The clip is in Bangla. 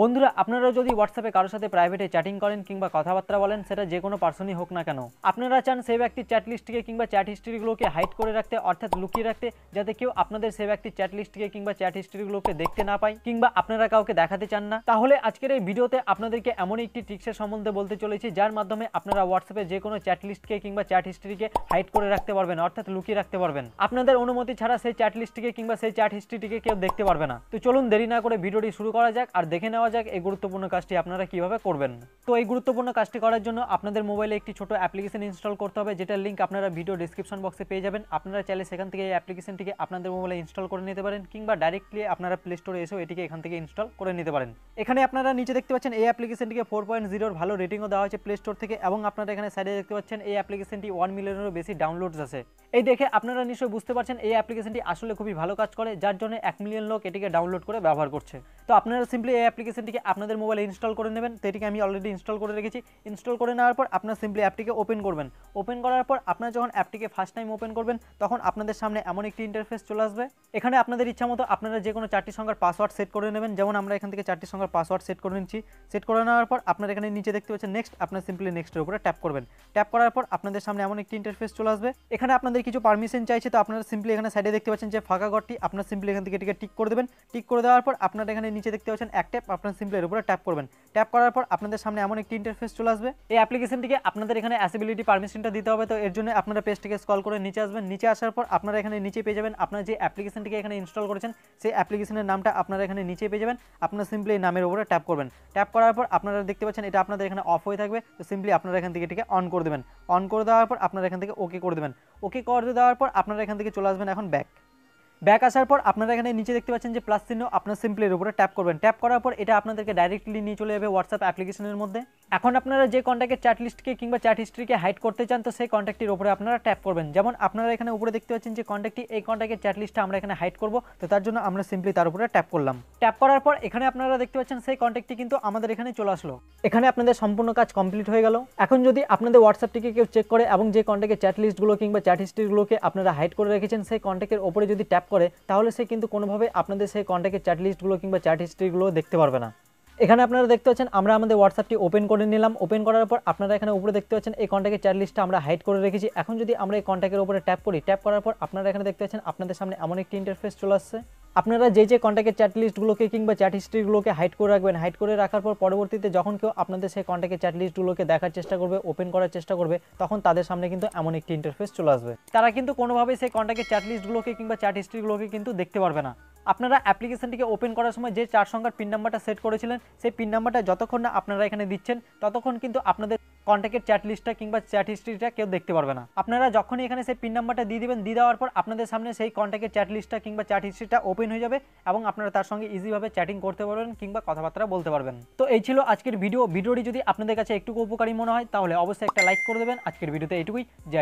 বন্ধুরা আপনারা যদি হোয়াটসঅ্যাপে কারোর সাথে প্রাইভেটে চ্যাটিং করেন কিংবা কথাবার্তা বলেন সেটা যে কোনো পার্সনই হোক না কেন আপনারা চান সেই ব্যক্তির চ্যাট লিস্টকে কিংবা চ্যাট হিস্ট্রিগুলোকে হাইড করে রাখতে অর্থাৎ লুকিয়ে রাখতে যাতে কেউ আপনাদের সেই ব্যক্তির চ্যাট লিস্টকে কিংবা চ্যাট হিস্ট্রিগুলোকে দেখতে না পায় কিংবা আপনারা কাউকে দেখাতে চান না তাহলে আজকের এই ভিডিওতে আপনাদেরকে এমন একটি ট্রিক্সের সম্বন্ধে বলতে চলেছি যার মাধ্যমে আপনারা হোয়াটসঅ্যাপে যে কোনো চ্যাট লিস্টকে কিংবা চ্যাট হিস্ট্রিকে হাইড করে রাখতে পারবেন অর্থাৎ লুকিয়ে রাখতে পারবেন আপনাদের অনুমতি ছাড়া সেই চ্যাট লিস্টটিকে কিংবা সেই চ্যাট হিস্ট্রিটিকে কেউ দেখতে পারবে না তো চলুন দেরি না করে ভিডিওটি শুরু করা যাক আর দেখে নেওয়া নেওয়া যাক এই গুরুত্বপূর্ণ কাজটি আপনারা কিভাবে করবেন তো এই গুরুত্বপূর্ণ কাজটি করার জন্য আপনাদের মোবাইলে একটি ছোট অ্যাপ্লিকেশন ইনস্টল করতে হবে যেটার লিঙ্ক আপনারা ভিডিও ডিসক্রিপশন বক্সে পেয়ে যাবেন আপনারা চাইলে সেখান থেকে এই অ্যাপ্লিকেশনটিকে আপনাদের মোবাইলে ইনস্টল করে নিতে পারেন কিংবা ডাইরেক্টলি আপনারা প্লে স্টোরে এসেও এটিকে এখান থেকে ইনস্টল করে নিতে পারেন এখানে আপনারা নিচে দেখতে পাচ্ছেন এই অ্যাপ্লিকেশনটিকে ফোর পয়েন্ট জিরোর ভালো রেটিংও দেওয়া হয়েছে প্লে স্টোর থেকে এবং আপনারা এখানে সাইডে দেখতে পাচ্ছেন এই অ্যাপ্লিকেশনটি ওয়ান মিলিয়নেরও বেশি ডাউনলোডস আছে এই দেখে আপনারা নিশ্চয়ই বুঝতে পারছেন এই অ্যাপ্লিকেশনটি আসলে খুবই ভালো কাজ করে যার জন্য এক মিলিয়ন লোক এটিকে ডাউনলোড করে ব্যবহার করছে তো আপনারা সিম্পলি এই অ্যাপ্লিকেশনটিকে আপনাদের মোবাইলে ইনস্টল করে নেবেন তো এটিকে আমি অলরেডি ইনস্টল করে রেখেছি ইনস্টল করে নেওয়ার পর আপনার সিম্পলি অ্যাপটিকে ওপেন করবেন ওপেন করার পর আপনার যখন অ্যাপটিকে ফার্স্ট টাইম ওপেন করবেন তখন আপনাদের সামনে এমন একটি ইন্টারফেস চলে আসবে এখানে আপনাদের ইচ্ছা মতো আপনারা যে কোনো চারটি সংখ্যার পাসওয়ার্ড সেট করে নেবেন যেমন আমরা এখান থেকে চারটি সংখ্যার পাসওয়ার্ড সেট করে নিচ্ছি সেট করে নেওয়ার পর আপনারা এখানে নিচে দেখতে পাচ্ছেন নেক্সট আপনার সিম্পলি নেক্সটের উপরে ট্যাপ করবেন ট্যাপ করার পর আপনাদের সামনে এমন একটি ইন্টারফেস চলে আসবে এখানে আপনাদের কিছু পারমিশন চাইছে তো আপনারা সিম্পলি এখানে সাইডে দেখতে পাচ্ছেন যে ফাঁকা ঘরটি আপনার সিম্পলি এখান থেকে টিক করে দেবেন টিক করে দেওয়ার পর আপনারা এখানে নিচে দেখতে পাচ্ছেন এক ট্যাপ আপনারা সিম্পলি এর উপরে ট্যাপ করবেন ট্যাপ করার পর আপনাদের সামনে এমন একটি ইন্টারফেস চলে আসবে এই অ্যাপ্লিকেশনটিকে আপনাদের এখানে অ্যাসিবিলিটি পারমিশনটা দিতে হবে তো এর জন্য আপনারা পেজটিকে স্কল করে নিচে আসবেন নিচে আসার পর আপনারা এখানে নিচে পেয়ে যাবেন আপনারা যে অ্যাপ্লিকেশনটিকে এখানে ইনস্টল করেছেন সেই অ্যাপ্লিকেশনের নামটা আপনারা এখানে নিচে পেয়ে যাবেন আপনারা সিম্পলি নামের উপরে ট্যাপ করবেন ট্যাপ করার পর আপনারা দেখতে পাচ্ছেন এটা আপনাদের এখানে অফ হয়ে থাকবে তো সিম্পলি আপনারা এখান থেকে এটিকে অন করে দেবেন অন করে দেওয়ার পর আপনারা এখান থেকে ওকে করে দেবেন ওকে করে দেওয়ার পর আপনারা এখান থেকে চলে আসবেন এখন ব্যাক ব্যাক আসার পর আপনারা এখানে নিচে দেখতে পাচ্ছেন যে প্লাস চিহ্ন আপনার সিম্পলের উপরে ট্যাপ করবেন ট্যাপ করার পর এটা আপনাদেরকে ডাইরেক্টলি নিয়ে চলে যাবে হোয়াটসঅ্যাপ অ্যাপ্লিকেশনের মধ্যে এখন আপনারা যে কন্ট্যাক্টের চ্যাট লিস্টকে কিংবা চ্যাট হিস্ট্রিকে হাইড করতে চান তো সেই কন্ট্যাক্টের উপরে আপনারা ট্যাপ করবেন যেমন আপনারা এখানে উপরে দেখতে পাচ্ছেন যে কন্ট্যাক্টটি এই কন্ট্যাক্টের চ্যাট লিস্টটা আমরা এখানে হাইড করব তো তার জন্য আমরা সিম্পলি তার উপরে ট্যাপ করলাম ট্যাপ করার পর এখানে আপনারা দেখতে পাচ্ছেন সেই কন্ট্যাক্টটি কিন্তু আমাদের এখানে চলে আসলো এখানে আপনাদের সম্পূর্ণ কাজ কমপ্লিট হয়ে গেল এখন যদি আপনাদের হোয়াটসঅ্যাপটিকে কেউ চেক করে এবং যে কন্ট্যাক্টের চ্যাট লিস্টগুলো কিংবা চ্যাট হিস্ট্রিগুলোকে আপনারা হাইড করে রেখেছেন সেই কন্ট্যাক্টের উপরে যদি ট্যাপ করে তাহলে সে কিন্তু কোনোভাবে আপনাদের সেই কন্ট্যাক্টের চ্যাট লিস্টগুলো কিংবা চ্যাট হিস্ট্রিগুলো দেখতে পারবে না এখানে আপনারা দেখতে পাচ্ছেন আমরা আমাদের হোয়াটসঅ্যাপটি ওপেন করে নিলাম ওপেন করার পর আপনারা এখানে উপরে দেখতে পাচ্ছেন এই কন্ট্যাক্টের চার লিস্টটা আমরা হাইড করে রেখেছি এখন যদি আমরা এই কন্ট্যাক্টের উপরে ট্যাপ করি ট্যাপ করার পর আপনারা এখানে দেখতে পাচ্ছেন আপনাদের সামনে এমন একটি ইন্টারফেস চলে আসছে আপনারা যে যে কন্ট্যাক্টের চ্যাট লিস্টগুলোকে কিংবা চ্যাট হিস্ট্রিগুলোকে হাইড করে রাখবেন হাইড করে রাখার পর পরবর্তীতে যখন কেউ আপনাদের সেই কন্ট্যাক্টের চ্যাট লিস্টগুলোকে দেখার চেষ্টা করবে ওপেন করার চেষ্টা করবে তখন তাদের সামনে কিন্তু এমন একটি ইন্টারফেস চলে আসবে তারা কিন্তু কোনোভাবেই সেই কন্ট্যাক্টের চ্যাট লিস্টগুলোকে কিংবা চ্যাট হিস্ট্রিগুলোকে কিন্তু দেখতে পারবে না আপনারা অ্যাপ্লিকেশানটিকে ওপেন করার সময় যে চার সংখ্যার পিন নাম্বারটা সেট করেছিলেন সেই পিন নাম্বারটা যতক্ষণ না আপনারা এখানে দিচ্ছেন ততক্ষণ কিন্তু আপনাদের কন্ট্যাক্টের চ্যাট লিস্টটা কিংবা চ্যাট হিস্ট্রিটা কেউ দেখতে পারবে না আপনারা যখনই এখানে সেই পিন নাম্বারটা দিয়ে দেবেন দিয়ে দেওয়ার পর আপনাদের সামনে সেই কন্ট্যাক্টের চ্যাট লিস্টটা কিংবা চ্যাট হিস্ট্রিটা ওপেন হয়ে যাবে এবং আপনারা তার সঙ্গে ইজিভাবে চ্যাটিং করতে পারবেন কিংবা কথাবার্তা বলতে পারবেন তো এই ছিল আজকের ভিডিও ভিডিওটি যদি আপনাদের কাছে একটুকু উপকারী মনে হয় তাহলে অবশ্যই একটা লাইক করে দেবেন আজকের ভিডিওতে এটুকুই যাই